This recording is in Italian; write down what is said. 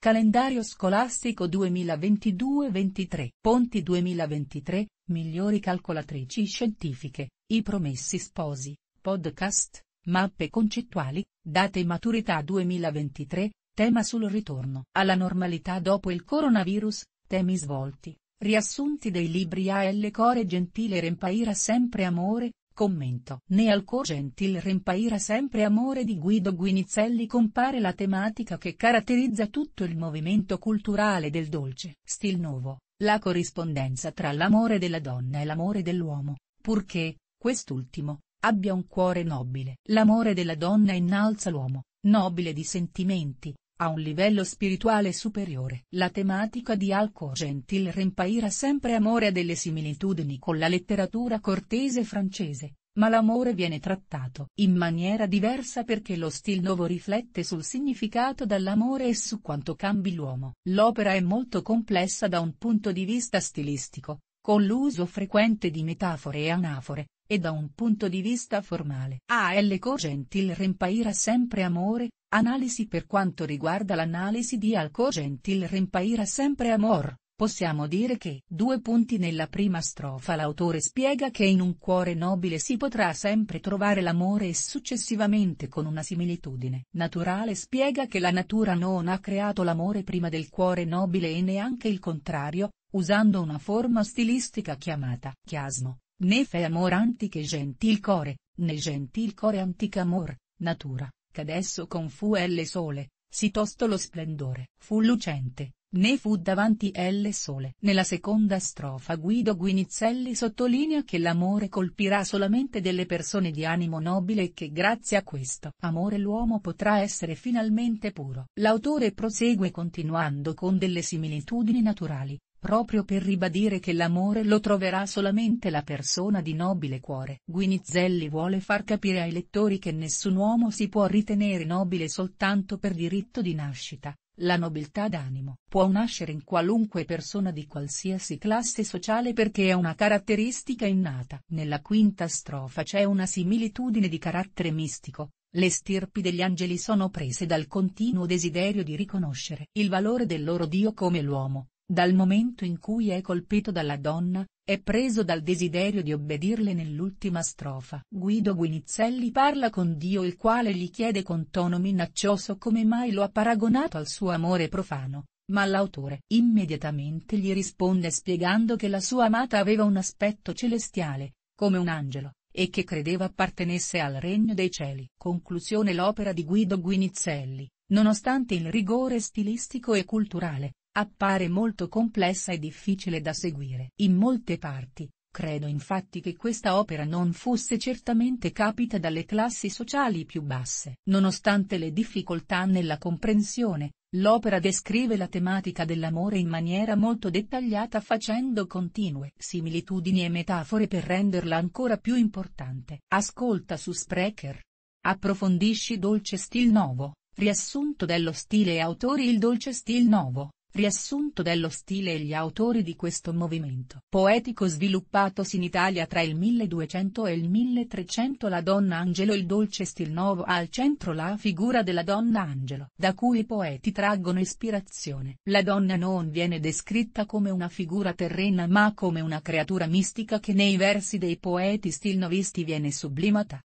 Calendario scolastico 2022-23 Ponti 2023, migliori calcolatrici scientifiche, i promessi sposi, podcast, mappe concettuali, date maturità 2023, tema sul ritorno alla normalità dopo il coronavirus, temi svolti, riassunti dei libri A.L. Core Gentile Rempaira Sempre Amore, Commento. Ne al cor gentil rempaira sempre amore di Guido Guinizelli compare la tematica che caratterizza tutto il movimento culturale del dolce. Stil nuovo, la corrispondenza tra l'amore della donna e l'amore dell'uomo, purché, quest'ultimo, abbia un cuore nobile. L'amore della donna innalza l'uomo, nobile di sentimenti, a un livello spirituale superiore. La tematica di Alco Gentil rimpaira sempre amore a delle similitudini con la letteratura cortese francese, ma l'amore viene trattato in maniera diversa perché lo stil nuovo riflette sul significato dell'amore e su quanto cambi l'uomo. L'opera è molto complessa da un punto di vista stilistico, con l'uso frequente di metafore e anafore, e da un punto di vista formale. A.L. Cogentil Rempair sempre amore, analisi per quanto riguarda l'analisi di Al Cogentil Rempair sempre amor. Possiamo dire che, due punti nella prima strofa l'autore spiega che in un cuore nobile si potrà sempre trovare l'amore e successivamente con una similitudine. Naturale spiega che la natura non ha creato l'amore prima del cuore nobile e neanche il contrario, usando una forma stilistica chiamata chiasmo. Né fe amor antiche gentil core, né gentil core antica amor, natura, ch'adesso con fu elle sole, si tosto lo splendore, fu lucente, né fu davanti elle sole. Nella seconda strofa Guido Guinizelli sottolinea che l'amore colpirà solamente delle persone di animo nobile e che grazie a questo amore l'uomo potrà essere finalmente puro. L'autore prosegue continuando con delle similitudini naturali, proprio per ribadire che l'amore lo troverà solamente la persona di nobile cuore. Guinizelli vuole far capire ai lettori che nessun uomo si può ritenere nobile soltanto per diritto di nascita, la nobiltà d'animo può nascere in qualunque persona di qualsiasi classe sociale perché è una caratteristica innata. Nella quinta strofa c'è una similitudine di carattere mistico, le stirpi degli angeli sono prese dal continuo desiderio di riconoscere il valore del loro Dio come l'uomo, dal momento in cui è colpito dalla donna, è preso dal desiderio di obbedirle nell'ultima strofa. Guido Guinizelli parla con Dio il quale gli chiede con tono minaccioso come mai lo ha paragonato al suo amore profano, ma l'autore immediatamente gli risponde spiegando che la sua amata aveva un aspetto celestiale, come un angelo, e che credeva appartenesse al regno dei cieli. Conclusione L'opera di Guido Guinizelli, nonostante il rigore stilistico e culturale, appare molto complessa e difficile da seguire. In molte parti, credo infatti che questa opera non fosse certamente capita dalle classi sociali più basse. Nonostante le difficoltà nella comprensione, L'opera descrive la tematica dell'amore in maniera molto dettagliata facendo continue similitudini e metafore per renderla ancora più importante. Ascolta su Sprecher. Approfondisci Dolce Stil Novo, riassunto dello stile e autori Il Dolce Stil Novo, Riassunto dello stile e gli autori di questo movimento poetico sviluppatosi in Italia tra il 1200 e il 1300 La donna angelo Il dolce stil nuovo ha al centro la figura della donna angelo, da cui i poeti traggono ispirazione. La donna non viene descritta come una figura terrena ma come una creatura mistica che nei versi dei poeti stilnovisti viene sublimata,